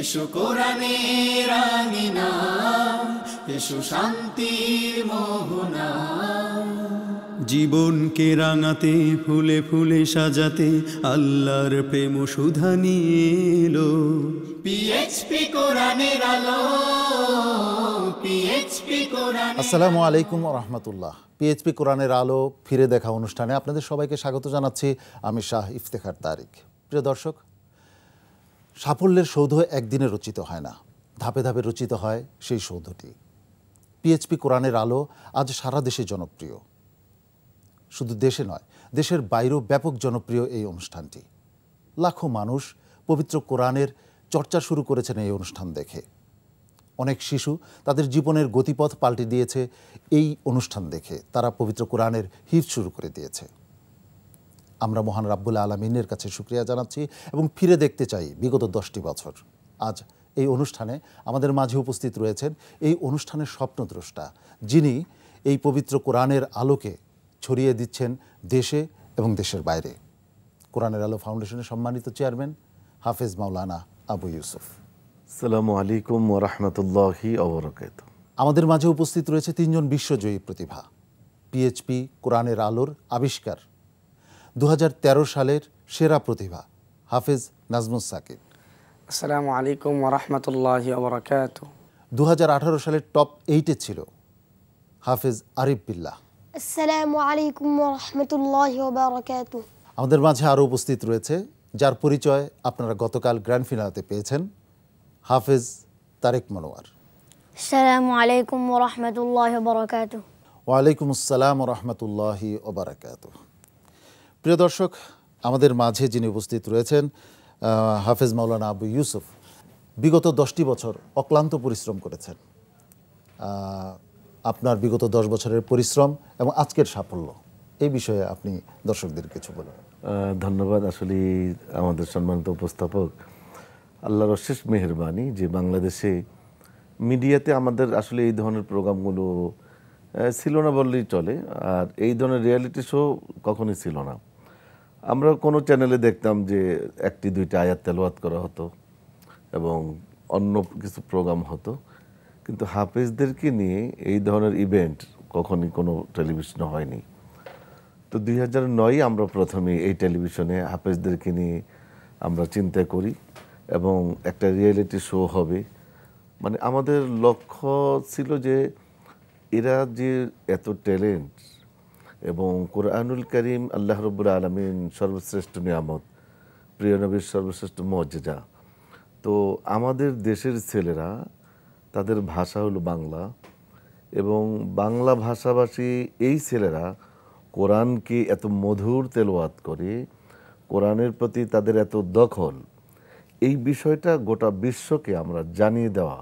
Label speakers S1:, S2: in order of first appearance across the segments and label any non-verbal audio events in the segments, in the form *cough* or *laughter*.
S1: এসো
S2: কোরআনের এসো শান্তির মোহনা
S3: জীবনকে রাঙাতে ফুলে ফুলে সাজাতে আল্লাহর প্রেম সুধা নিয়ে এলো
S2: পিএইচপি কোরআনের আলো পিএইচপি
S3: কোরআন আসসালামু আলাইকুম রহমতুল্লাহ পিএইচপি কোরআনের আলো ফিরে দেখা অনুষ্ঠানে আপনাদের সবাইকে স্বাগত জানাচ্ছি আমি শাহ ইফতেখার তারিক প্রিয় দর্শক সাফল্যের সৌধ একদিনে রচিত হয় না ধাপে ধাপে রচিত হয় সেই সৌধটি পিএইচপি কোরআনের আলো আজ সারা দেশে জনপ্রিয় শুধু দেশে নয় দেশের বাইরেও ব্যাপক জনপ্রিয় এই অনুষ্ঠানটি লাখো মানুষ পবিত্র কোরআনের চর্চা শুরু করেছেন এই অনুষ্ঠান দেখে অনেক শিশু তাদের জীবনের গতিপথ পাল্টে দিয়েছে এই অনুষ্ঠান দেখে তারা পবিত্র কোরআনের হিফ শুরু করে দিয়েছে আমরা মহান রাব্বুল আলমিনের কাছে সুক্রিয়া জানাচ্ছি এবং ফিরে দেখতে চাই বিগত দশটি বছর আজ এই অনুষ্ঠানে আমাদের মাঝে উপস্থিত রয়েছেন এই অনুষ্ঠানের স্বপ্নদ্রষ্টা যিনি এই পবিত্র কোরআনের আলোকে ছড়িয়ে দিচ্ছেন দেশে এবং দেশের বাইরে কোরআনের আলো ফাউন্ডেশনের সম্মানিত চেয়ারম্যান হাফেজ মাওলানা আবু ইউসুফ সালামু আলাইকুম ওরহমতুল্লাহি আমাদের মাঝে উপস্থিত রয়েছে তিনজন বিশ্বজয়ী প্রতিভা পিএইচপি কোরআনের আলোর আবিষ্কার দু সালের সেরা প্রতিভা হাফেজ নাজমুস সাকিব
S4: আসসালামু আলাইকুম ওরহমতুল্লাহ ওবরাকাত দু সালের টপ এইটে ছিল
S3: হাফেজ আরিফ বিল্লাহ
S5: আসসালামু আলাইকুম ওরহমতুল্লাহ ওবরাকাত
S3: আমাদের মাঝে আরও উপস্থিত রয়েছে যার পরিচয় আপনারা গতকাল গ্র্যান্ড ফিনালাতে পেয়েছেন হাফেজ তারেক মনোয়ার
S6: আসসালামু আলাইকুম ওরহমতুল্লাহ ওবরাকাত
S3: ওয়ালাইকুম আসসালাম রহমতুল্লাহি ওবরাকাতুহ প্রিয় দর্শক আমাদের মাঝে যিনি উপস্থিত রয়েছেন হাফেজ মাওলানা আবু ইউসুফ বিগত দশটি বছর অক্লান্ত পরিশ্রম করেছেন আপনার বিগত দশ বছরের পরিশ্রম এবং আজকের সাফল্য এই বিষয়ে আপনি দর্শকদের কিছু বলুন
S1: ধন্যবাদ আসলে আমাদের সম্মানিত উপস্থাপক আল্লাহর অশেষ মেহরবানি যে বাংলাদেশে মিডিয়াতে আমাদের আসলে এই ধরনের প্রোগ্রামগুলো ছিল না বললেই চলে আর এই ধরনের রিয়ালিটি শো কখনোই ছিল না আমরা কোনো চ্যানেলে দেখতাম যে একটি দুইটা আয়াত তেলোয়াত করা হতো এবং অন্য কিছু প্রোগ্রাম হতো কিন্তু হাফেজদেরকে নিয়ে এই ধরনের ইভেন্ট কখনই কোনো টেলিভিশনে হয়নি তো দুই হাজার নয় আমরা প্রথমে এই টেলিভিশনে হাফেজদেরকে নিয়ে আমরা চিন্তা করি এবং একটা রিয়েলিটি শো হবে মানে আমাদের লক্ষ্য ছিল যে এরা যে এত ট্যালেন্ট এবং কোরআনুল করিম আল্লাহ রব্বুল আলমিন সর্বশ্রেষ্ঠ নিয়ামত প্রিয় নবীর সর্বশ্রেষ্ঠ মর্যাদা তো আমাদের দেশের ছেলেরা তাদের ভাষা হলো বাংলা এবং বাংলা ভাষাভাষী এই ছেলেরা কোরআনকে এত মধুর তেলোয়াত করে কোরআনের প্রতি তাদের এত দখল এই বিষয়টা গোটা বিশ্বকে আমরা জানিয়ে দেওয়া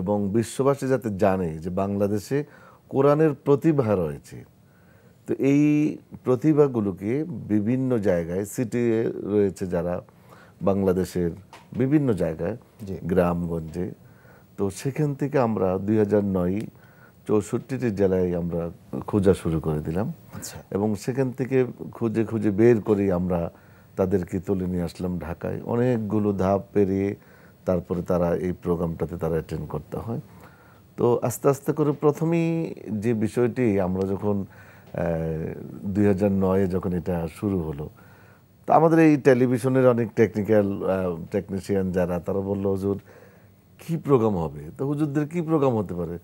S1: এবং বিশ্ববাসী যাতে জানে যে বাংলাদেশে কোরআনের প্রতিভা রয়েছে তো এই প্রতিভাগুলোকে বিভিন্ন জায়গায় সিটি রয়েছে যারা বাংলাদেশের বিভিন্ন জায়গায় গ্রামগঞ্জে তো সেখান থেকে আমরা দুই হাজার নয় চৌষট্টিটি জেলায় আমরা খোঁজা শুরু করে দিলাম আচ্ছা। এবং সেখান থেকে খুঁজে খুঁজে বের করে আমরা তাদেরকে তুলে নিয়ে আসলাম ঢাকায় অনেকগুলো ধাপ পেরিয়ে তারপরে তারা এই প্রোগ্রামটাতে তারা অ্যাটেন্ড করতে হয় তো আস্তে আস্তে করে প্রথমেই যে বিষয়টি আমরা যখন 2009 নয়ে যখন এটা শুরু হলো তো আমাদের এই টেলিভিশনের অনেক টেকনিক্যাল টেকনিশিয়ান যারা তারা বললো হুজুর কী প্রোগ্রাম হবে তো হুজুরদের কী প্রোগ্রাম হতে পারে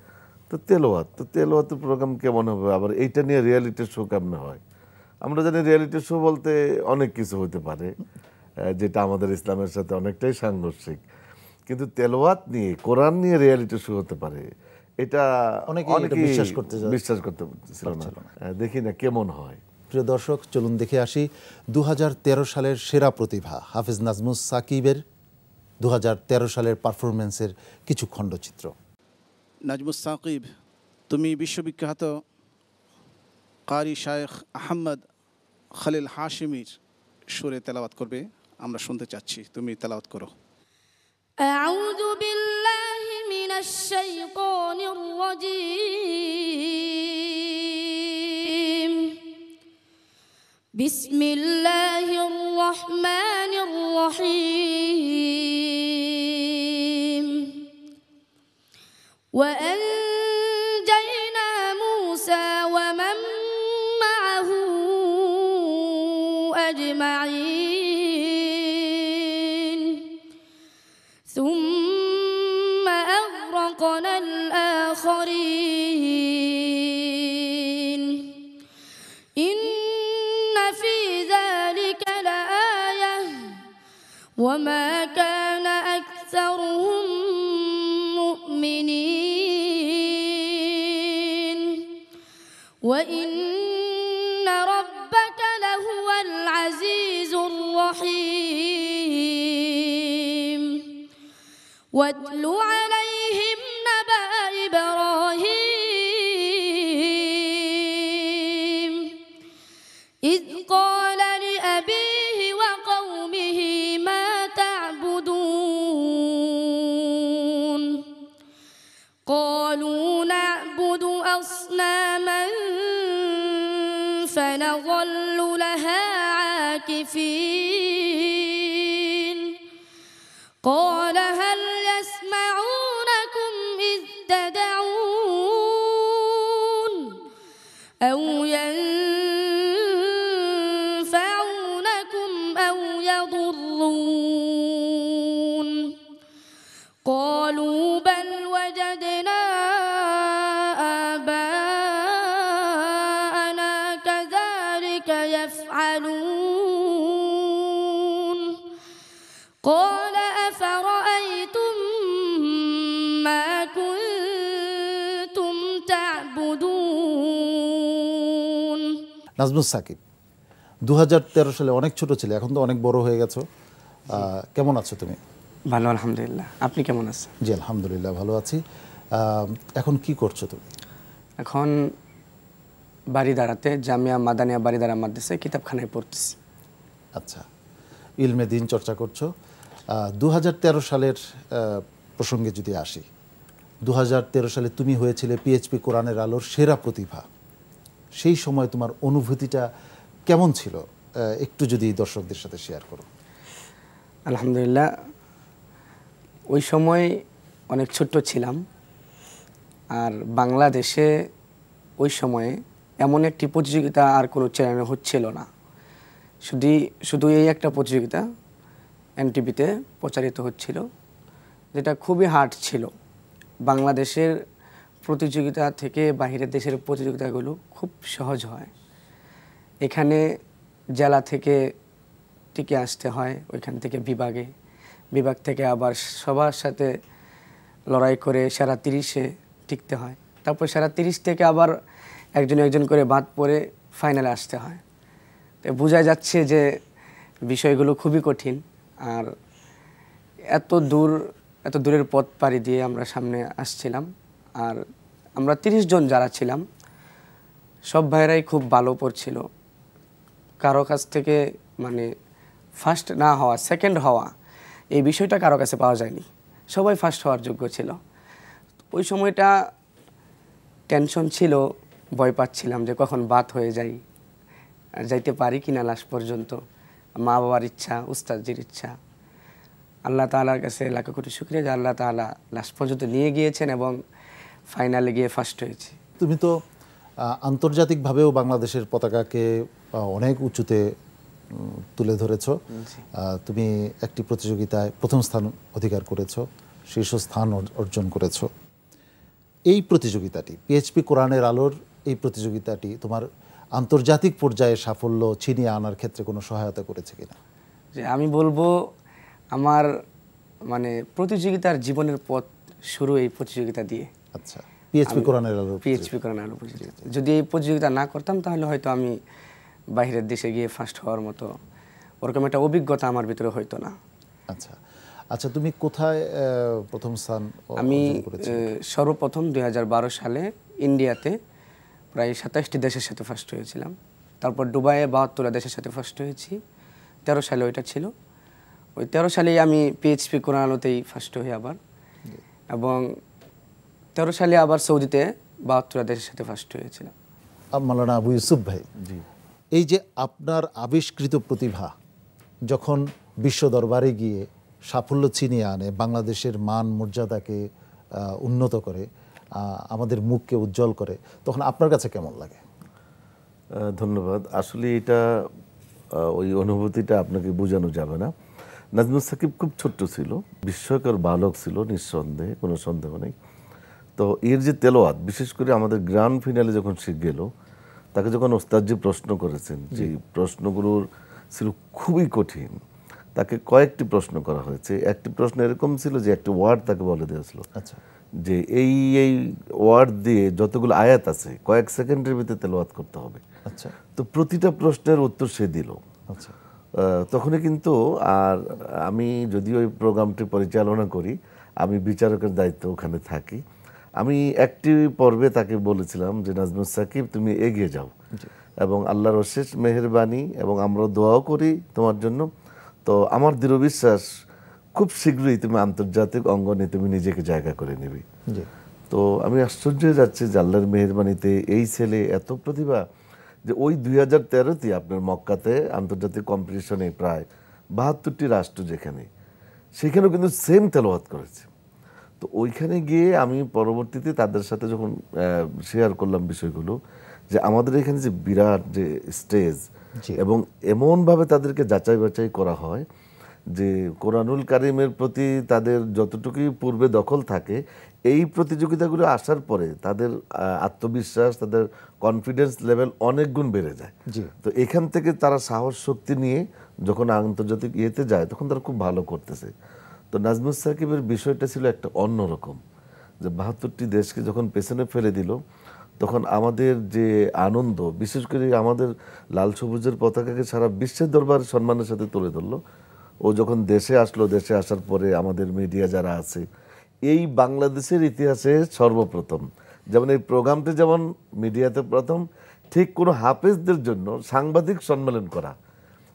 S1: তো তেলোয়াত তো তেলোয়াতের প্রোগ্রাম কেমন হবে আবার এইটা নিয়ে রিয়ালিটি শো কেমন হয় আমরা জানি রিয়ালিটি শো বলতে অনেক কিছু হতে পারে যেটা আমাদের ইসলামের সাথে অনেকটাই সাংঘর্ষিক কিন্তু তেলোয়াত নিয়ে কোরআন নিয়ে রিয়ালিটি শো হতে পারে এটা অনেকে বিশ্বাস করতে
S3: বিশ্বাস করতে ছিল না দেখি না কেমন হয় প্রিয় দর্শক চলুন দেখে আসি দু সালের সেরা প্রতিভা হাফিজ নাজমুস সাকিবের দু সালের পারফরমেন্সের কিছু খণ্ডচিত্র নাজমুস সাকিব তুমি বিশ্ববিখ্যাত কারি শায়েখ আহম্মদ খালিল হাশিমির
S1: সুরে তেলাওয়াত করবে আমরা শুনতে চাচ্ছি তুমি তেলাওয়াত করো
S7: أعوذ بالله الشيطان الرجيم بسم الله الرحمن الرحيم وأن وما كان أكثرهم مؤمنين وإن ربك لهو العزيز الرحيم واتل عليهم قال أفرأيتم ما كنتم تعبدون
S3: নাজমুস সাকিব দু সালে অনেক ছোট ছিল এখন তো অনেক বড় হয়ে গেছো কেমন আছো তুমি ভালো আলহামদুলিল্লাহ
S4: আপনি কেমন আছেন জি আলহামদুলিল্লাহ ভালো আছি এখন কি করছো তুমি এখন বাড়ি দাঁড়াতে জামিয়া মাদানিয়া বাড়ি দাঁড়া মাদ্রাসায় কিতাবখানায় পড়তেছি আচ্ছা ইলমে দিন চর্চা করছো দু সালের
S3: প্রসঙ্গে যদি আসি দু সালে তুমি হয়েছিলে পিএইচপি কোরআনের আলোর সেরা প্রতিভা সেই সময় তোমার অনুভূতিটা কেমন ছিল
S4: একটু যদি দর্শকদের সাথে শেয়ার করো আলহামদুলিল্লাহ ওই সময় অনেক ছোট্ট ছিলাম আর বাংলাদেশে ওই সময়ে এমন একটি প্রতিযোগিতা আর কোনো চ্যানেল হচ্ছিল না শুধু শুধু এই একটা প্রতিযোগিতা এনটিভিতে প্রচারিত হচ্ছিল যেটা খুবই হার্ড ছিল বাংলাদেশের প্রতিযোগিতা থেকে বাহিরের দেশের প্রতিযোগিতাগুলো খুব সহজ হয় এখানে জেলা থেকে টিকে আসতে হয় ওইখান থেকে বিভাগে বিভাগ থেকে আবার সবার সাথে লড়াই করে সারা তিরিশে টিকতে হয় তারপর সারা তিরিশ থেকে আবার একজন একজন করে বাদ পড়ে ফাইনালে আসতে হয় তো বোঝা যাচ্ছে যে বিষয়গুলো খুবই কঠিন আর এত দূর এত দূরের পথ পাড়ি দিয়ে আমরা সামনে আসছিলাম আর আমরা তিরিশ জন যারা ছিলাম সব ভাইরাই খুব ভালো পড়ছিল কারো কাছ থেকে মানে ফার্স্ট না হওয়া সেকেন্ড হওয়া এই বিষয়টা কারো কাছে পাওয়া যায়নি সবাই ফার্স্ট হওয়ার যোগ্য ছিল ওই সময়টা টেনশন ছিল ভয় পাচ্ছিলাম যে কখন বাত হয়ে যাই যাইতে পারি কিনা লাস্ট পর্যন্ত মা বাবার ইচ্ছা উস্তাদজির ইচ্ছা আল্লাহ তালার কাছে লাখো কোটি শুক্রিয়া যে আল্লাহ তালা লাস্ট পর্যন্ত নিয়ে গিয়েছেন এবং ফাইনালে গিয়ে ফার্স্ট হয়েছি
S3: তুমি তো আন্তর্জাতিকভাবেও বাংলাদেশের পতাকাকে অনেক উঁচুতে তুলে ধরেছ তুমি একটি প্রতিযোগিতায় প্রথম স্থান অধিকার করেছ শীর্ষস্থান অর্জন করেছ এই প্রতিযোগিতাটি পিএইচপি কোরআনের আলোর এই প্রতিযোগিতাটি তোমার আন্তর্জাতিক পর্যায়ে সাফল্য ছিনিয়ে আনার ক্ষেত্রে কোনো সহায়তা করেছে কিনা
S4: যে আমি বলবো আমার মানে প্রতিযোগিতার জীবনের পথ শুরু এই প্রতিযোগিতা দিয়ে আচ্ছা পিএইচপি কোরআনের আলো পিএইচপি কোরআন আলো যদি এই প্রতিযোগিতা না করতাম তাহলে হয়তো আমি বাইরের দেশে গিয়ে ফার্স্ট হওয়ার মতো ওরকম একটা অভিজ্ঞতা আমার ভিতরে হয়তো না আচ্ছা
S3: আচ্ছা তুমি কোথায়
S4: প্রথম স্থান আমি সর্বপ্রথম দুই সালে ইন্ডিয়াতে প্রায় সাতাশটি দেশের সাথে ফার্স্ট হয়েছিলাম তারপর দুবাইয়ে বাহাত্তরা দেশের সাথে ফার্স্ট হয়েছি তেরো সালে ওইটা ছিল ওই তেরো সালেই আমি পিএইচপি কোরআন আলোতেই ফার্স্ট হই আবার এবং তেরো সালে আবার সৌদিতে বাহাত্তরা দেশের সাথে ফার্স্ট হয়েছিলাম
S3: মালানা আবু ইউসুফ ভাই এই যে আপনার আবিষ্কৃত প্রতিভা যখন বিশ্ব দরবারে গিয়ে সাফল্য ছিনিয়ে আনে বাংলাদেশের মান মর্যাদাকে উন্নত করে আমাদের মুখকে উজ্জ্বল করে তখন আপনার কাছে কেমন লাগে
S1: ধন্যবাদ আসলে এটা ওই অনুভূতিটা আপনাকে বোঝানো যাবে না নাজমুল সাকিব খুব ছোট্ট ছিল বিস্ময়কর বালক ছিল নিঃসন্দেহে কোনো সন্দেহ নেই তো এর যে তেলোয়াত বিশেষ করে আমাদের গ্র্যান্ড ফিনালে যখন সে গেল তাকে যখন ওস্তাদ যে প্রশ্ন করেছেন যে প্রশ্নগুলোর ছিল খুবই কঠিন তাকে কয়েকটি প্রশ্ন করা হয়েছে একটি প্রশ্ন এরকম ছিল যে একটি ওয়ার্ড তাকে বলে দিয়েছিল আচ্ছা যে এই এই ওয়ার্ড দিয়ে যতগুলো আয়াত আছে কয়েক সেকেন্ডের ভিতরে তেলাওয়াত করতে হবে আচ্ছা তো প্রতিটা প্রশ্নের উত্তর সে দিল আচ্ছা তখনই কিন্তু আর আমি যদি ওই প্রোগ্রামটি পরিচালনা করি আমি বিচারকের দায়িত্ব ওখানে থাকি আমি একটি পর্বে তাকে বলেছিলাম যে নাজমুল সাকিব তুমি এগিয়ে যাও এবং আল্লাহর অশেষ মেহরবানি এবং আমরা দোয়াও করি তোমার জন্য তো আমার দৃঢ় বিশ্বাস খুব শীঘ্রই তুমি আন্তর্জাতিক অঙ্গনে তুমি নিজেকে জায়গা করে নিবি তো আমি আশ্চর্য যাচ্ছি জাল্লার মেহরবানিতে এই ছেলে এত প্রতিভা যে ওই দুই হাজার তেরোতে আপনার মক্কাতে আন্তর্জাতিক কম্পিটিশনে প্রায় বাহাত্তরটি রাষ্ট্র যেখানে সেখানেও কিন্তু সেম তেলোয়াত করেছে তো ওইখানে গিয়ে আমি পরবর্তীতে তাদের সাথে যখন শেয়ার করলাম বিষয়গুলো যে আমাদের এখানে যে বিরাট যে স্টেজ এবং এমনভাবে তাদেরকে যাচাই বাছাই করা হয় যে কোরআনুল কারিমের প্রতি তাদের যতটুকুই পূর্বে দখল থাকে এই প্রতিযোগিতাগুলো আসার পরে তাদের আত্মবিশ্বাস তাদের কনফিডেন্স লেভেল অনেক গুণ বেড়ে যায় তো এখান থেকে তারা সাহস শক্তি নিয়ে যখন আন্তর্জাতিক ইয়েতে যায় তখন তারা খুব ভালো করতেছে তো নাজমুল সাকিবের বিষয়টা ছিল একটা অন্যরকম যে বাহাত্তরটি দেশকে যখন পেছনে ফেলে দিল তখন আমাদের যে আনন্দ বিশেষ করে আমাদের লাল সবুজের পতাকাকে সারা বিশ্বের দরবার সম্মানের সাথে তুলে ধরলো ও যখন দেশে আসলো দেশে আসার পরে আমাদের মিডিয়া যারা আছে এই বাংলাদেশের ইতিহাসে সর্বপ্রথম যেমন এই প্রোগ্রামটি যেমন মিডিয়াতে প্রথম ঠিক কোনো হাফেজদের জন্য সাংবাদিক সম্মেলন করা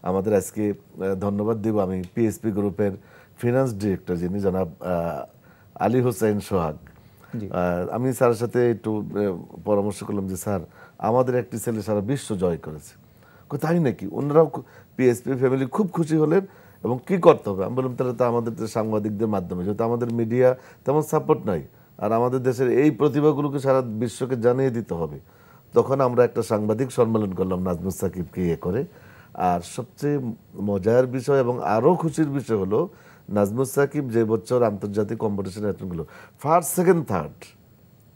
S1: আমাদের আজকে ধন্যবাদ দেব আমি পিএসপি গ্রুপের ফিনান্স ডিরেক্টর যিনি জনাব আলী হোসেন সোহাগ আমি স্যারের সাথে একটু পরামর্শ করলাম যে স্যার আমাদের একটি ছেলে সারা বিশ্ব জয় করেছে তাই নাকি ওনারাও পিএসপি ফ্যামিলি খুব খুশি হলেন এবং কি করতে হবে আমি বললাম তাহলে তো আমাদের সাংবাদিকদের মাধ্যমে যেহেতু আমাদের মিডিয়া তেমন সাপোর্ট নাই আর আমাদের দেশের এই প্রতিভাগুলোকে সারা বিশ্বকে জানিয়ে দিতে হবে তখন আমরা একটা সাংবাদিক সম্মেলন করলাম নাজমুল সাকিবকে ইয়ে করে আর সবচেয়ে মজার বিষয় এবং আরও খুশির বিষয় হলো নাজমুল সাকিব যে বছর আন্তর্জাতিক কম্পিটিশন অ্যাটেন্ডগুলো ফার্স্ট সেকেন্ড থার্ড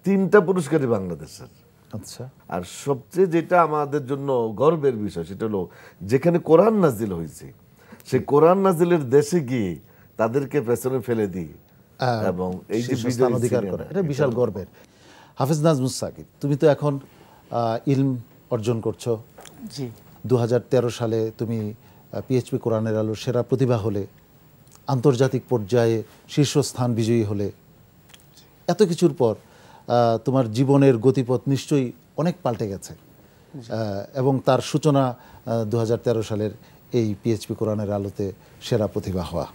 S1: তিনটা পুরস্কারই বাংলাদেশের আচ্ছা আর সবচেয়ে যেটা আমাদের জন্য গর্বের বিষয় সেটা হলো যেখানে কোরআন নাজিল হয়েছে সে কোরআন নাজিলের দেশে গিয়ে তাদেরকে পেছনে ফেলে দিই
S3: এবং এই যে বিজয় অধিকার করে এটা বিশাল গর্বের হাফিজ নাজমুস সাকিব তুমি তো এখন ইলম অর্জন করছো জি দু সালে তুমি পিএইচপি কোরআনের আলো সেরা প্রতিভা হলে আন্তর্জাতিক পর্যায়ে শীর্ষস্থান বিজয়ী হলে এত কিছুর পর তোমার জীবনের গতিপথ নিশ্চয়ই অনেক পাল্টে গেছে এবং তার সূচনা দু সালের এই পিএইচপি কোরআনের আলোতে সেরা প্রতিভা হওয়া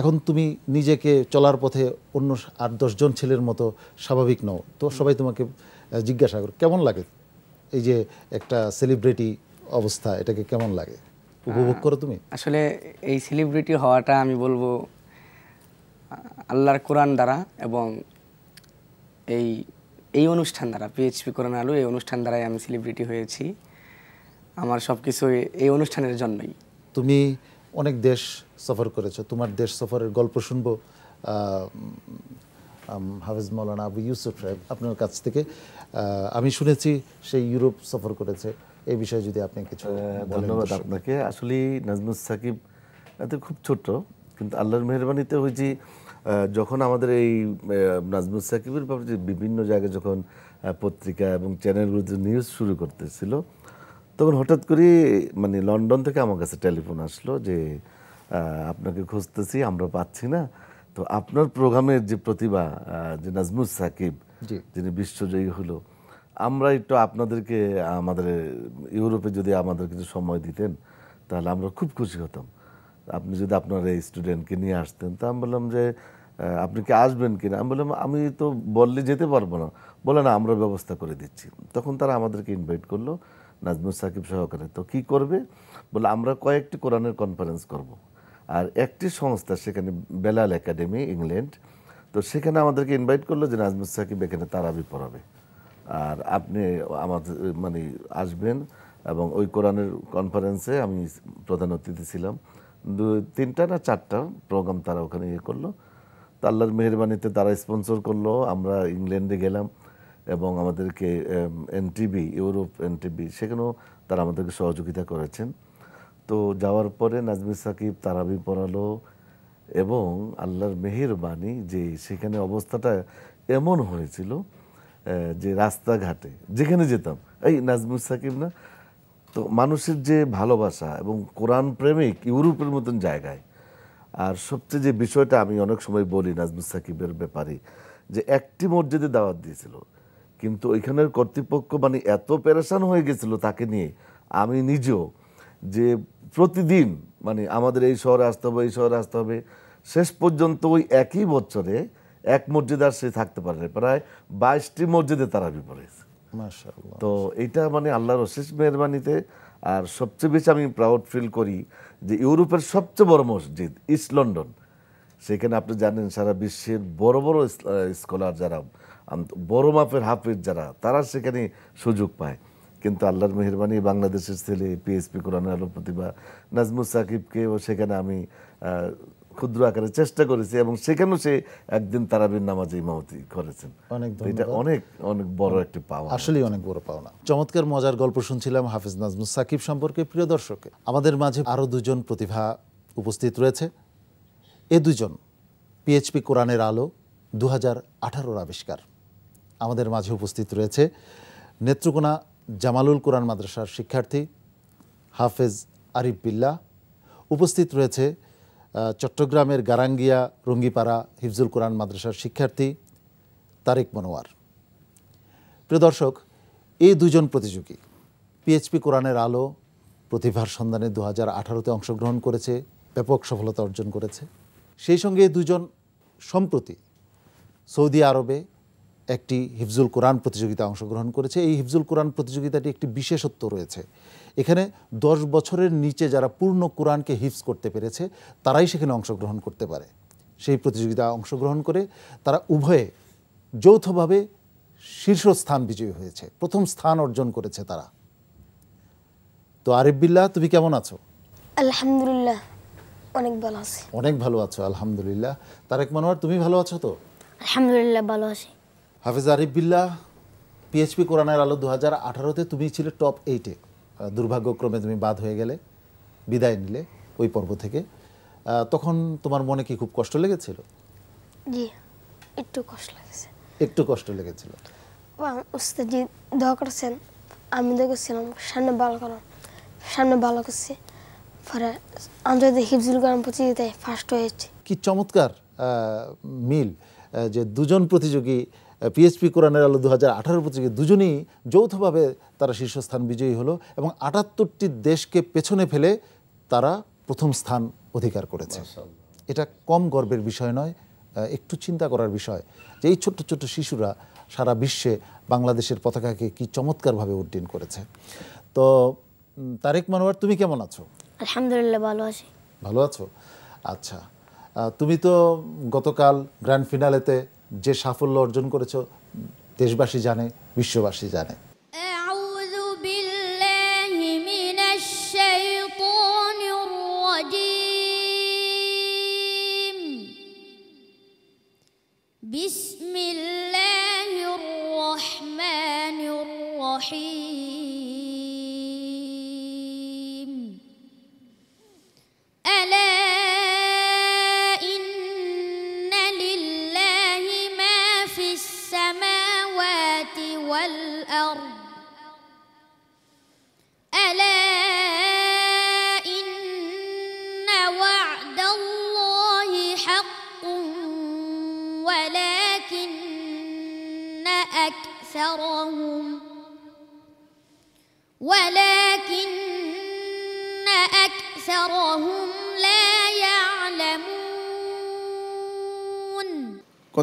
S3: এখন তুমি নিজেকে চলার পথে অন্য আট দশজন ছেলের মতো স্বাভাবিক নও তো সবাই তোমাকে জিজ্ঞাসা করো কেমন লাগে এই যে একটা সেলিব্রিটি অবস্থা এটাকে কেমন লাগে উপভোগ করো তুমি
S4: আসলে এই সেলিব্রিটি হওয়াটা আমি বলবো আল্লাহর কোরআন দ্বারা এবং এই এই অনুষ্ঠান দ্বারা পিএইচপি কোরআন আলু এই অনুষ্ঠান দ্বারাই আমি সেলিব্রিটি হয়েছি আমার সব কিছুই এই অনুষ্ঠানের জন্যই
S3: তুমি অনেক দেশ সফর করেছো তোমার দেশ সফরের গল্প শুনবো হাফেজ মৌলানা আবু ইউসুফ সাহেব আপনার কাছ থেকে আমি শুনেছি সেই ইউরোপ সফর করেছে এই বিষয়ে যদি আপনি কিছু ধন্যবাদ আপনাকে আসলে
S1: নাজমুস সাকিব এত খুব ছোট্ট কিন্তু আল্লাহর মেহরবানিতে হয়েছি যখন আমাদের এই নাজমুস সাকিবের ব্যাপারে বিভিন্ন জায়গায় যখন পত্রিকা এবং চ্যানেলগুলোতে নিউজ শুরু করতেছিল তখন হঠাৎ করে মানে লন্ডন থেকে আমার কাছে টেলিফোন আসলো যে আপনাকে খুঁজতেছি আমরা পাচ্ছি না তো আপনার প্রোগ্রামের যে প্রতিভা যে নাজমুল সাকিব যিনি বিশ্বজয়ী হলো আমরা একটু আপনাদেরকে আমাদের ইউরোপে যদি আমাদের কিছু সময় দিতেন তাহলে আমরা খুব খুশি হতাম আপনি যদি আপনার এই স্টুডেন্টকে নিয়ে আসতেন তা আমি বললাম যে আপনি কি আসবেন কি না আমি বললাম আমি তো বললে যেতে পারবো না বলে না আমরা ব্যবস্থা করে দিচ্ছি তখন তারা আমাদেরকে ইনভাইট করলো নাজমুল সাকিব সহকারে তো কি করবে বলে আমরা কয়েকটি কোরআনের কনফারেন্স করব। আর একটি সংস্থা সেখানে বেলাল একাডেমি ইংল্যান্ড তো সেখানে আমাদেরকে ইনভাইট করলো যে নাজমুল সাকিব এখানে তারাবি পড়াবে আর আপনি আমাদের মানে আসবেন এবং ওই কোরআনের কনফারেন্সে আমি প্রধান অতিথি ছিলাম দু তিনটা না চারটা প্রোগ্রাম তারা ওখানে ইয়ে করলো তো আল্লাহর মেহরবানিতে তারা স্পন্সর করলো আমরা ইংল্যান্ডে গেলাম এবং আমাদেরকে এনটিবি ইউরোপ এনটিবি সেখানেও তারা আমাদেরকে সহযোগিতা করেছেন তো যাওয়ার পরে নাজমি সাকিব তারাবি পড়ালো এবং আল্লাহর মেহেরবাণী যে সেখানে অবস্থাটা এমন হয়েছিল যে রাস্তাঘাটে যেখানে যেতাম এই নাজমি সাকিব না তো মানুষের যে ভালোবাসা এবং কোরআন প্রেমিক ইউরোপের মতন জায়গায় আর সবচেয়ে যে বিষয়টা আমি অনেক সময় বলি নাজমি সাকিবের ব্যাপারে যে একটি মসজিদে দাওয়াত দিয়েছিল কিন্তু ওইখানের কর্তৃপক্ষ মানে এত পেরেশান হয়ে গেছিল তাকে নিয়ে আমি নিজেও যে প্রতিদিন মানে আমাদের এই শহরে আসতে হবে এই শহরে আসতে হবে শেষ পর্যন্ত ওই একই বছরে এক মসজিদ আর সে থাকতে পারে প্রায় বাইশটি মসজিদে তারা বিপরে তো এটা মানে আল্লাহর অশেষ মেহরবানিতে আর সবচেয়ে বেশি আমি প্রাউড ফিল করি যে ইউরোপের সবচেয়ে বড় মসজিদ ইস্ট লন্ডন সেখানে আপনি জানেন সারা বিশ্বের বড় বড় স্কলার যারা বড় মাপের হাফিজ যারা তারা সেখানে সুযোগ পায় কিন্তু আল্লাহর মেহরবানি বাংলাদেশের ছেলে পিএসপি কোরআনের আলো প্রতিভা নাজমুল সাকিবকেও সেখানে আমি ক্ষুদ্র আকারে চেষ্টা করেছি এবং সেখানেও সে
S3: একদিন তারাবির নামাজে ইমামতি করেছেন অনেক এটা অনেক অনেক বড় একটি পাওয়া আসলেই অনেক বড় পাওনা চমৎকার মজার গল্প শুনছিলাম হাফিজ নাজমুল সাকিব সম্পর্কে প্রিয় দর্শক আমাদের মাঝে আরও দুজন প্রতিভা উপস্থিত রয়েছে এ দুজন পিএইচপি কোরআনের আলো দু হাজার আঠারোর আবিষ্কার আমাদের মাঝে উপস্থিত রয়েছে নেত্রকোনা জামালুল কোরআন মাদ্রাসার শিক্ষার্থী হাফেজ আরিফ বিল্লা উপস্থিত রয়েছে চট্টগ্রামের গারাঙ্গিয়া রঙ্গিপাড়া হিফজুল কোরআন মাদ্রাসার শিক্ষার্থী তারেক মনোয়ার প্রিয় দর্শক এই দুজন প্রতিযোগী পিএইচপি কোরআনের আলো প্রতিভার সন্ধানে দু হাজার আঠারোতে অংশগ্রহণ করেছে ব্যাপক সফলতা অর্জন করেছে সেই সঙ্গে দুজন সম্প্রতি সৌদি আরবে একটি হিফজুল কোরআন প্রতিযোগিতা অংশগ্রহণ করেছে এই হিফজুল কোরআন প্রতিযোগিতাটি একটি বিশেষত্ব রয়েছে এখানে দশ বছরের নিচে যারা পূর্ণ কোরআনকে হিফজ করতে পেরেছে তারাই সেখানে অংশগ্রহণ করতে পারে সেই প্রতিযোগিতা অংশগ্রহণ করে তারা উভয়ে যৌথভাবে শীর্ষস্থান বিজয়ী হয়েছে প্রথম স্থান অর্জন করেছে তারা তো আরিফ বিল্লাহ তুমি কেমন আছো
S5: আলহামদুলিল্লাহ অনেক ভালো আছি
S3: অনেক ভালো আছো আলহামদুলিল্লাহ তারেক মানোয়ার তুমি ভালো আছো তো
S6: আলহামদুলিল্লাহ ভালো আছি
S3: হাফিজ আরিফবিল্লা পিএইচপি কোরআনের আলো দু হাজার আঠারোতে তুমি ছিল টপ এইটে দুর্ভাগ্যক্রমে তুমি বাদ হয়ে গেলে বিদায় নিলে ওই পর্ব থেকে তখন তোমার মনে কি খুব কষ্ট লেগেছিল
S5: জি একটু কষ্ট লেগেছে
S3: একটু কষ্ট লেগেছিল
S5: উস্তাদি দোয়া করছেন আমি দেখেছিলাম সামনে ভালো করা সামনে ভালো করছি পরে আন্তর্জাতিক হিফজুল গরম প্রতিযোগিতায় ফার্স্ট হয়েছে
S3: কি চমৎকার মিল যে দুজন প্রতিযোগী পিএসপি কোরআনের আলো দু হাজার আঠারো প্রতিযোগী দুজনেই যৌথভাবে তারা শীর্ষস্থান বিজয়ী হলো এবং আটাত্তরটি দেশকে পেছনে ফেলে তারা প্রথম স্থান অধিকার করেছে এটা কম গর্বের বিষয় নয় একটু চিন্তা করার বিষয় যে এই ছোট্ট ছোট্ট শিশুরা সারা বিশ্বে বাংলাদেশের পতাকাকে কি চমৎকারভাবে উড্ডীন করেছে তো তারেক মানোয়ার তুমি কেমন আছো
S6: আলহামদুলিল্লাহ ভালো আছি
S3: ভালো আছো আচ্ছা তুমি তো গতকাল গ্র্যান্ড ফিনালেতে যে সাফল্য অর্জন করেছ দেশবাসী জানে বিশ্ববাসী জানে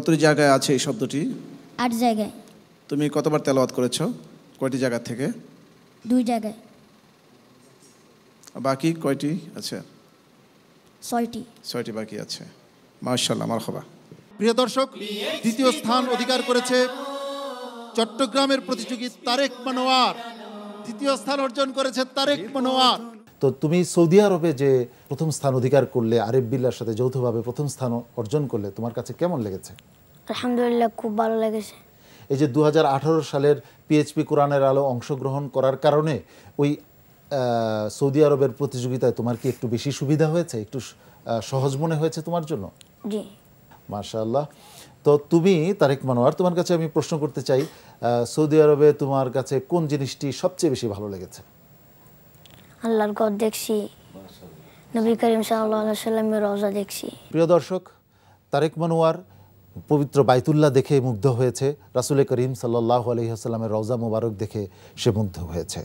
S1: কত জায়গায় আছে এই শব্দটি আট জায়গায় তুমি কতবার তেলাওয়াত করেছ কয়টি জায়গা থেকে দুই জায়গায় বাকি কয়টি আছে ছয়টি ছয়টি বাকি আছে মার্শাল্লাহ মারহবা
S3: প্রিয় দর্শক দ্বিতীয় স্থান অধিকার করেছে চট্টগ্রামের প্রতিযোগী তারেক মানোয়ার তৃতীয় স্থান অর্জন করেছে তারেক মানোয়ার তো তুমি সৌদি আরবে যে প্রথম স্থান অধিকার করলে আরেফ বিল্লার সাথে যৌথভাবে প্রথম স্থান অর্জন করলে তোমার কাছে কেমন লেগেছে
S6: আলহামদুলিল্লাহ খুব ভালো লেগেছে
S3: এই যে দু সালের পিএইচপি কোরআনের আলো অংশগ্রহণ করার কারণে ওই সৌদি আরবের প্রতিযোগিতায় তোমার কি একটু বেশি সুবিধা হয়েছে একটু সহজ মনে হয়েছে তোমার জন্য জি তো তুমি তারেক মানোয়ার তোমার কাছে আমি প্রশ্ন করতে চাই সৌদি আরবে তোমার কাছে কোন জিনিসটি সবচেয়ে বেশি ভালো লেগেছে
S6: আল্লাহর ঘর দেখছি নবী করিম সাল্লামের রোজা দেখছি
S3: প্রিয় দর্শক তারেক মনোয়ার পবিত্র বাইতুল্লাহ দেখে মুগ্ধ হয়েছে রাসুল করিম সাল্লাহ আলহিহাস্লামের রওজা মোবারক দেখে সে মুগ্ধ হয়েছে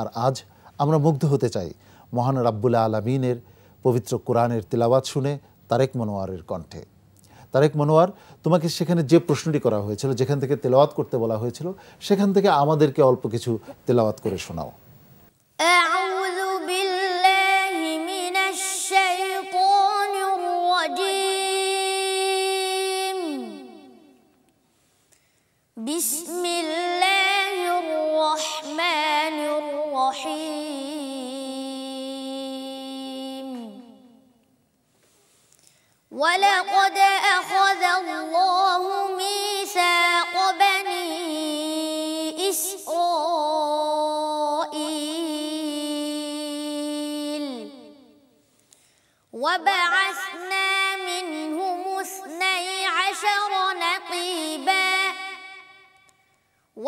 S3: আর আজ আমরা মুগ্ধ হতে চাই মহান রাব্বুল্লা আলমিনের পবিত্র কোরআনের তিলাবাত শুনে তারেক মনোয়ারের কণ্ঠে তারেক মনোয়ার তোমাকে সেখানে যে প্রশ্নটি করা হয়েছিল যেখান থেকে তেলাওয়াত করতে বলা হয়েছিল সেখান থেকে আমাদেরকে অল্প কিছু তেলাওয়াত করে শোনাও
S6: Vishnu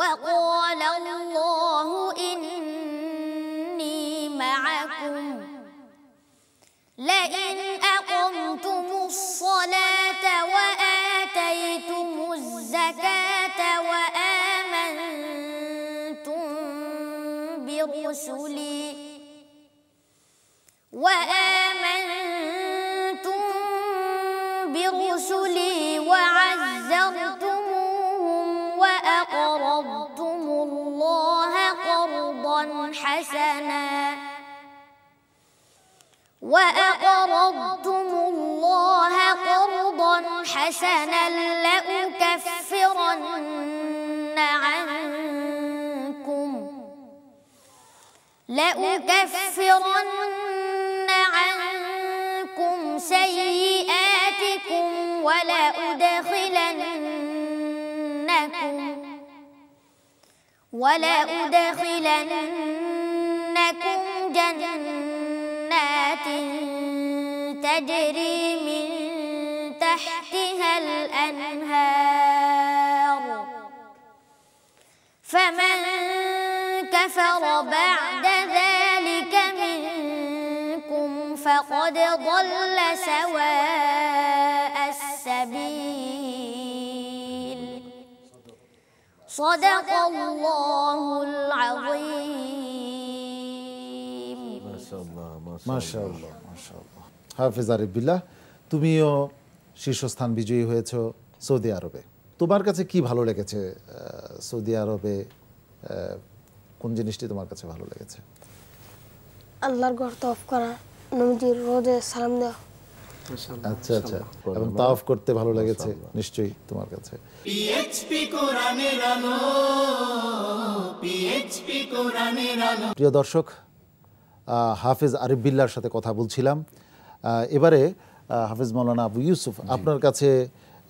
S6: وقال الله إني معكم لئن أقمتم الصلاة وآتيتم الزكاة وآمنتم برسلي وآمنتم
S4: برسلي
S6: حسنا وأقرضتم الله قرضا حسنا لأكفرن عنكم لأكفرن عنكم سيئاتكم ولأدخلنكم ولأدخلنكم جنات تجري من تحتها الأنهار فمن كفر بعد ذلك منكم فقد ضل سواء السبيل صدق الله العظيم
S3: মাশাল্লাহ মাশাল্লাহ হাফিজ আরিফবিল্লাহ তুমিও শীর্ষস্থান বিজয়ী হয়েছ সৌদি আরবে তোমার কাছে কি ভালো লেগেছে সৌদি আরবে কোন জিনিসটি তোমার কাছে ভালো লেগেছে
S5: আল্লাহর ঘর তফ করা নবীজির রোজে সালাম দেওয়া
S3: আচ্ছা আচ্ছা এবং তাওয়াফ করতে ভালো লেগেছে নিশ্চয়ই তোমার কাছে প্রিয় দর্শক হাফেজ আরিফ বিল্লার সাথে কথা বলছিলাম এবারে হাফেজ মৌলানা আবু ইউসুফ আপনার কাছে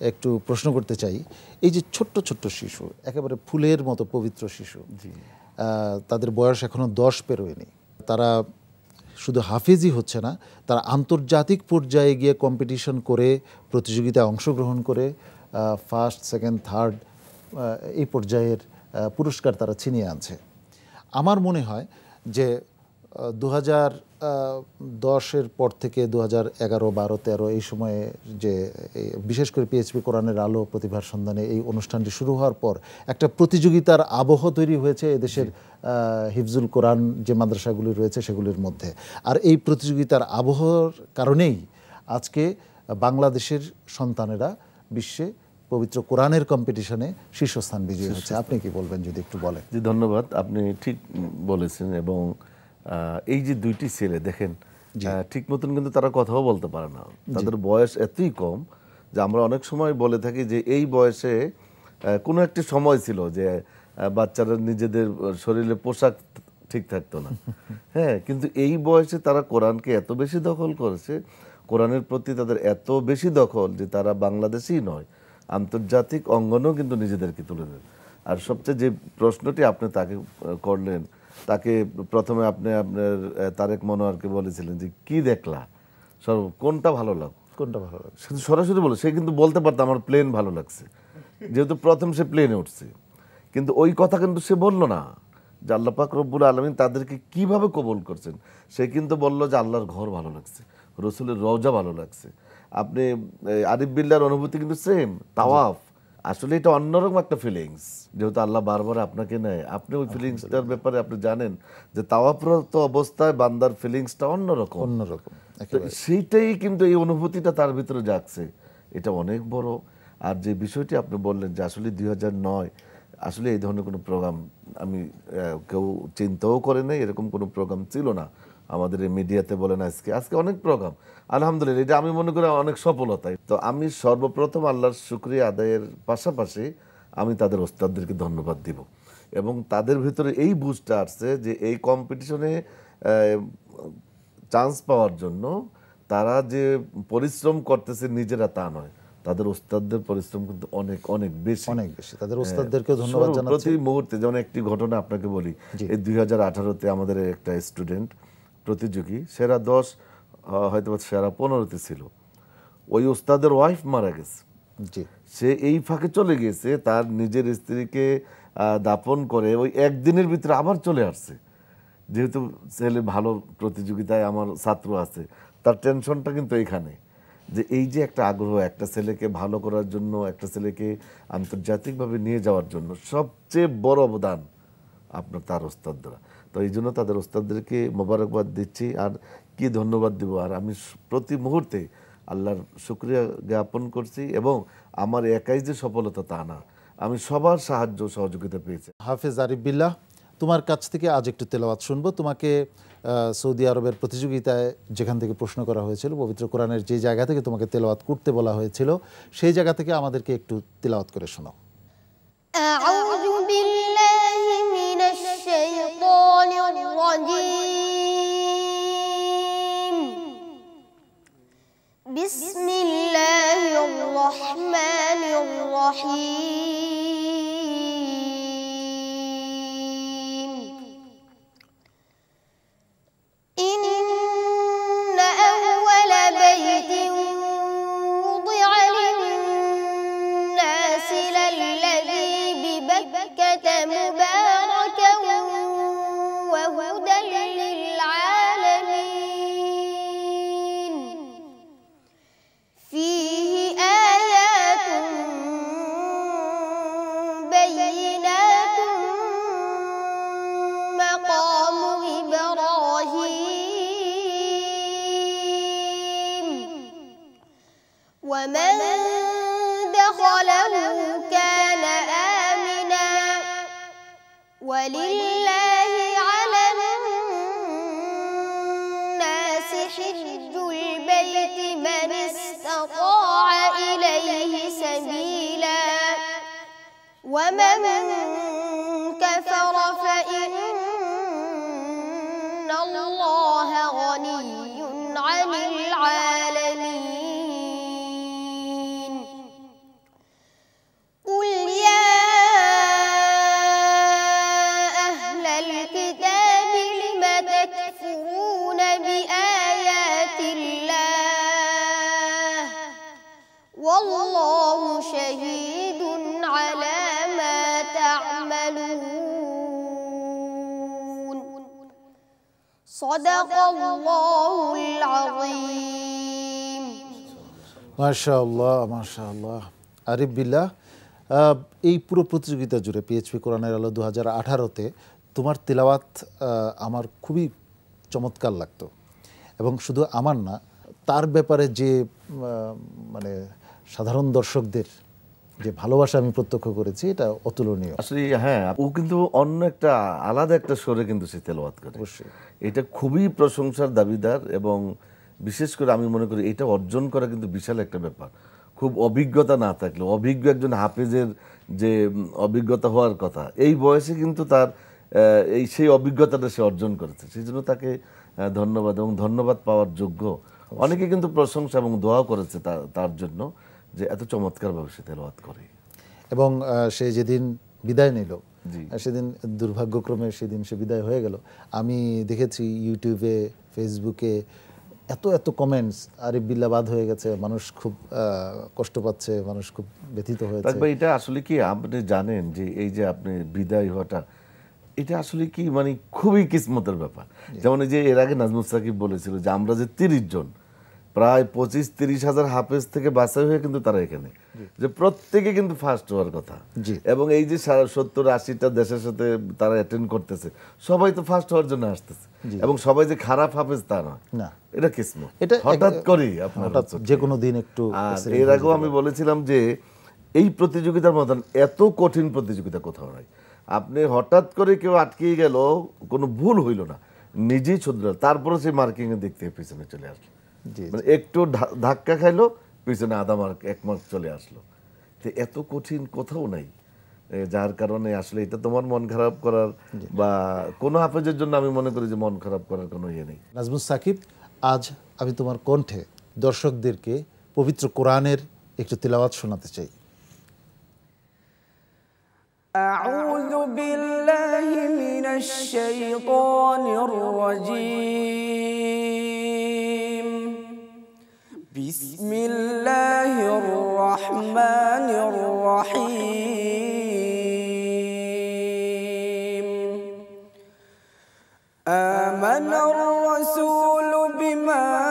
S3: একটু প্রশ্ন করতে চাই এই যে ছোট্ট ছোট্ট শিশু একেবারে ফুলের মতো পবিত্র শিশু তাদের বয়স এখনও দশ পেরোয়নি তারা শুধু হাফেজই হচ্ছে না তারা আন্তর্জাতিক পর্যায়ে গিয়ে কম্পিটিশন করে প্রতিযোগিতায় অংশগ্রহণ করে ফার্স্ট সেকেন্ড থার্ড এই পর্যায়ের পুরস্কার তারা ছিনিয়ে আনছে আমার মনে হয় যে দু হাজার দশের পর থেকে দু হাজার এগারো বারো তেরো এই সময়ে যে বিশেষ করে পিএইচপি কোরআনের আলো প্রতিভার সন্ধানে এই অনুষ্ঠানটি শুরু হওয়ার পর একটা প্রতিযোগিতার আবহ তৈরি হয়েছে এদেশের হিফজুল কোরআন যে মাদ্রাসাগুলি রয়েছে সেগুলির মধ্যে আর এই প্রতিযোগিতার আবহর কারণেই আজকে বাংলাদেশের সন্তানেরা বিশ্বে পবিত্র কোরআনের কম্পিটিশনে শীর্ষস্থান বিজয়ী হচ্ছে আপনি কি বলবেন যদি একটু বলেন
S1: জি ধন্যবাদ আপনি ঠিক বলেছেন এবং এই যে দুইটি ছেলে দেখেন ঠিক মতন কিন্তু তারা কথাও বলতে পারে না তাদের বয়স এতই কম যে আমরা অনেক সময় বলে থাকি যে এই বয়সে কোনো একটি সময় ছিল যে বাচ্চারা নিজেদের শরীরে পোশাক ঠিক থাকতো না *laughs* হ্যাঁ কিন্তু এই বয়সে তারা কোরআনকে এত বেশি দখল করেছে কোরআনের প্রতি তাদের এত বেশি দখল যে তারা বাংলাদেশই নয় আন্তর্জাতিক অঙ্গনও কিন্তু নিজেদেরকে তুলে দেন আর সবচেয়ে যে প্রশ্নটি আপনি তাকে করলেন তাকে প্রথমে আপনি আপনার তারেক মনোয়ারকে বলেছিলেন যে কি দেখলা সর্ব কোনটা ভালো লাগ কোনটা ভালো লাগে সে সরাসরি বলো সে কিন্তু বলতে পারতো আমার প্লেন ভালো লাগছে যেহেতু প্রথম সে প্লেনে উঠছে কিন্তু ওই কথা কিন্তু সে বললো না যে পাক রব্বুল আলমিন তাদেরকে কিভাবে কবল করছেন সে কিন্তু বলল যে আল্লাহর ঘর ভালো লাগছে রসুলের রওজা ভালো লাগছে আপনি আরিফ বিল্লার অনুভূতি কিন্তু সেম তাওয়াফ আসলে এটা অন্যরকম একটা ফিলিংস যেহেতু আল্লাহ বারবার আপনাকে নেয় আপনি ওই ফিলিংসটার ব্যাপারে আপনি জানেন যে তাওয়াপ্রত অবস্থায় বান্দার ফিলিংসটা অন্যরকম অন্যরকম সেইটাই কিন্তু এই অনুভূতিটা তার ভিতরে যাচ্ছে এটা অনেক বড় আর যে বিষয়টি আপনি বললেন যে আসলে দুই আসলে এই ধরনের কোনো প্রোগ্রাম আমি কেউ চিন্তাও করে নাই এরকম কোনো প্রোগ্রাম ছিল না আমাদের এই মিডিয়াতে বলেন আজকে আজকে অনেক প্রোগ্রাম আলহামদুলিল্লাহ এটা আমি মনে করি অনেক সফলতাই তো আমি সর্বপ্রথম আল্লাহর শুক্রিয়া আদায়ের পাশাপাশি আমি তাদের ওস্তাদদেরকে ধন্যবাদ দিব এবং তাদের ভিতরে এই বুঝটা আসছে যে এই কম্পিটিশনে চান্স পাওয়ার জন্য তারা যে পরিশ্রম করতেছে নিজেরা তা নয় তাদের ওস্তাদদের পরিশ্রম কিন্তু অনেক অনেক বেশি অনেক বেশি তাদের হ্যাঁ। ওস্তাদদেরকে ধন্যবাদ জানাচ্ছি প্রতি মুহূর্তে যেমন একটি ঘটনা আপনাকে বলি এই দুই তে আমাদের একটা স্টুডেন্ট প্রতিযোগী সেরা দশ হয়তো সেরা পনেরোতে ছিল ওই ওস্তাদের ওয়াইফ মারা গেছে সে এই ফাঁকে চলে গেছে তার নিজের স্ত্রীকে দাপন করে ওই একদিনের ভিতরে আবার চলে আসছে যেহেতু ছেলে ভালো প্রতিযোগিতায় আমার ছাত্র আছে তার টেনশনটা কিন্তু এইখানে যে এই যে একটা আগ্রহ একটা ছেলেকে ভালো করার জন্য একটা ছেলেকে আন্তর্জাতিকভাবে নিয়ে যাওয়ার জন্য সবচেয়ে বড় অবদান আপনার তার ওস্তাদরা তো এই জন্য তাদের ওস্তাদদেরকে মোবারকবাদ দিচ্ছি আর কি ধন্যবাদ দেবো আর আমি প্রতি মুহূর্তে আল্লাহর শুক্রিয়া জ্ঞাপন করছি এবং আমার
S3: একাই যে সফলতা তা না আমি সবার সাহায্য সহযোগিতা পেয়েছি হাফেজ আরিফবিল্লাহ তোমার কাছ থেকে আজ একটু তেলাওয়াত শুনবো তোমাকে সৌদি আরবের প্রতিযোগিতায় যেখান থেকে প্রশ্ন করা হয়েছিল পবিত্র কোরআনের যে জায়গা থেকে তোমাকে তেলাওয়াত করতে বলা হয়েছিল সেই জায়গা থেকে আমাদেরকে একটু তেলাওয়াত করে শোনাও
S5: الرجيم بسم الله الرحمن الرحيم عن العالمين قل يا أهل الكتاب لم تكفرون بآيات الله والله شهيد على ما تعملون صدق الله
S3: মাশাল্লাহ মাশাআল্লাহ আরিফ বিল্লাহ এই পুরো প্রতিযোগিতা জুড়ে পিএইচপি কোরআনের আলো দু হাজার আঠারোতে তোমার তিলাওয়াত আমার খুবই চমৎকার লাগতো এবং শুধু আমার না তার ব্যাপারে যে মানে সাধারণ দর্শকদের যে ভালোবাসা আমি প্রত্যক্ষ করেছি এটা অতুলনীয়
S1: আসলে হ্যাঁ ও কিন্তু অন্য একটা আলাদা একটা স্বরে কিন্তু সে তেলবাদ করে এটা খুবই প্রশংসার দাবিদার এবং বিশেষ করে আমি মনে করি এটা অর্জন করা কিন্তু বিশাল একটা ব্যাপার খুব অভিজ্ঞতা না থাকলে অভিজ্ঞ একজন হাফেজের যে অভিজ্ঞতা হওয়ার কথা এই বয়সে কিন্তু তার এই সেই অভিজ্ঞতাটা সে অর্জন করেছে সেই জন্য তাকে ধন্যবাদ এবং ধন্যবাদ পাওয়ার যোগ্য অনেকে কিন্তু প্রশংসা এবং দোয়া করেছে তার জন্য যে এত চমৎকার সে তেলবাদ
S3: করে এবং সে যেদিন বিদায় নিল সেদিন দুর্ভাগ্যক্রমে সেদিন সে বিদায় হয়ে গেল আমি দেখেছি ইউটিউবে ফেসবুকে এত এত কমেন্টস আরিফ বিল্লা বাদ হয়ে গেছে মানুষ খুব কষ্ট পাচ্ছে মানুষ খুব ব্যথিত হয়েছে
S1: এটা আসলে কি আপনি জানেন যে এই যে আপনি বিদায় হওয়াটা এটা আসলে কি মানে খুবই কিসমতের ব্যাপার যেমন যে এর আগে নাজমুল সাকিব বলেছিল যে আমরা যে তিরিশ জন প্রায় পঁচিশ তিরিশ হাজার হাফেজ থেকে বাছাই হয়ে কিন্তু তারা এখানে যে প্রত্যেকে কিন্তু ফার্স্ট হওয়ার কথা এবং এই যে সত্তর আশিটা দেশের সাথে তারা অ্যাটেন্ড করতেছে সবাই তো ফার্স্ট হওয়ার জন্য আসতেছে এবং সবাই যে খারাপ হাফেজ তা নয় না এটা কিসম এটা হঠাৎ করেই আপনার যে কোনো দিন একটু এর আগেও আমি বলেছিলাম যে এই প্রতিযোগিতার মতন এত কঠিন প্রতিযোগিতা কোথাও নাই আপনি হঠাৎ করে কেউ আটকিয়ে গেল কোনো ভুল হইল না নিজেই শুধরাল তারপরে সেই মার্কিংয়ে দেখতে পিছনে চলে আসলো মানে একটু ধাক্কা খাইলো পিছনে আধা মার্ক এক মার্ক চলে আসলো তো এত কঠিন কোথাও নাই যার কারণে আসলে এটা তোমার মন খারাপ করার বা
S3: কোনো আপেজের জন্য আমি মনে করি যে মন খারাপ করার কোনো ইয়ে নেই নাজমুল সাকিব আজ আমি তোমার কণ্ঠে দর্শকদেরকে পবিত্র কোরআনের একটু তিলাওয়াত শোনাতে চাই
S2: أعوذ بالله من الشيطان الرجيم بسم الله الرحمن الرحيم آمن الرسول بما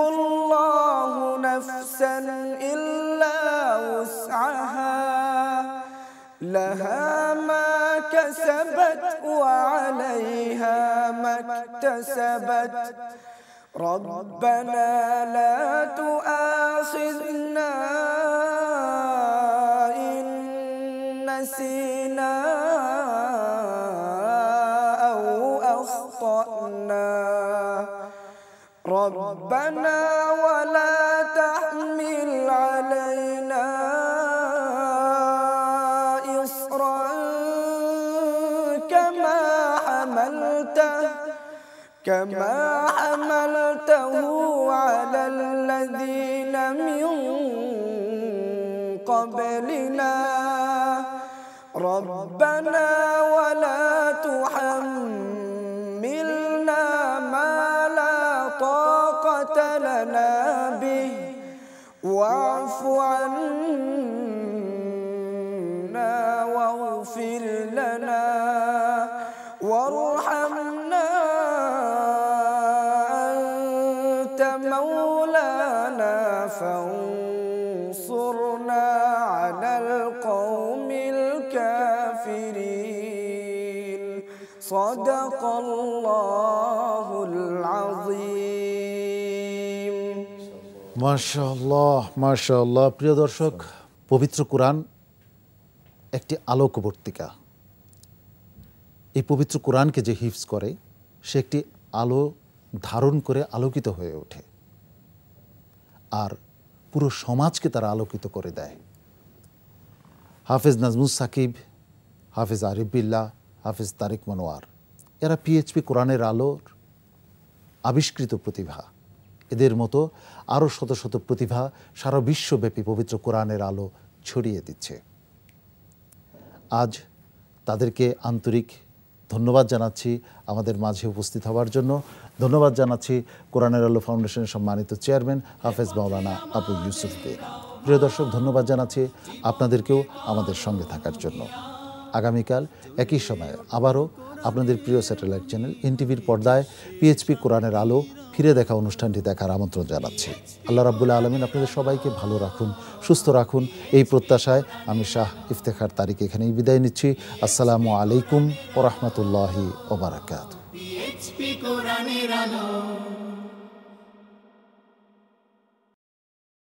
S2: الله نفسا إلا وسعها لها ما كسبت وعليها ما اكتسبت ربنا لا تؤاخذنا إن نسينا ربنا ولا تحمل علينا إصرا كما حملته كما حملته على الذين من قبلنا رب
S3: মাশাল্লাহ মাশাল্লাহ প্রিয় দর্শক পবিত্র কোরআন একটি আলোকবর্তিকা এই পবিত্র কোরআনকে যে হিফস করে সে একটি আলো ধারণ করে আলোকিত হয়ে ওঠে আর পুরো সমাজকে তারা আলোকিত করে দেয় হাফেজ নাজমুল সাকিব হাফেজ আরিফবিল্লা হাফেজ তারিক মনোয়ার এরা পিএইচপি কোরআনের আলোর আবিষ্কৃত প্রতিভা এদের মতো আরও শত শত প্রতিভা সারা বিশ্বব্যাপী পবিত্র কোরআনের আলো ছড়িয়ে দিচ্ছে আজ তাদেরকে আন্তরিক ধন্যবাদ জানাচ্ছি আমাদের মাঝে উপস্থিত হওয়ার জন্য ধন্যবাদ জানাচ্ছি কোরআনের আলো ফাউন্ডেশনের সম্মানিত চেয়ারম্যান হাফেজ মাওলানা আবু ইউসুফকে প্রিয় দর্শক ধন্যবাদ জানাচ্ছি আপনাদেরকেও আমাদের সঙ্গে থাকার জন্য আগামীকাল একই সময়ে আবারও আপনাদের প্রিয় স্যাটেলাইট চ্যানেল এনটিভির পর্দায় পিএইচপি কোরআনের আলো ফিরে দেখা অনুষ্ঠানটি দেখার আমন্ত্রণ জানাচ্ছি আল্লাহ রাবুল্লাহ আলমিন আপনাদের সবাইকে ভালো রাখুন সুস্থ রাখুন এই প্রত্যাশায় আমি শাহ ইফতেখার তারিখ এখানেই বিদায় নিচ্ছি আসসালামু আলাইকুম ও রহমতুল্লাহি ওবরাকাত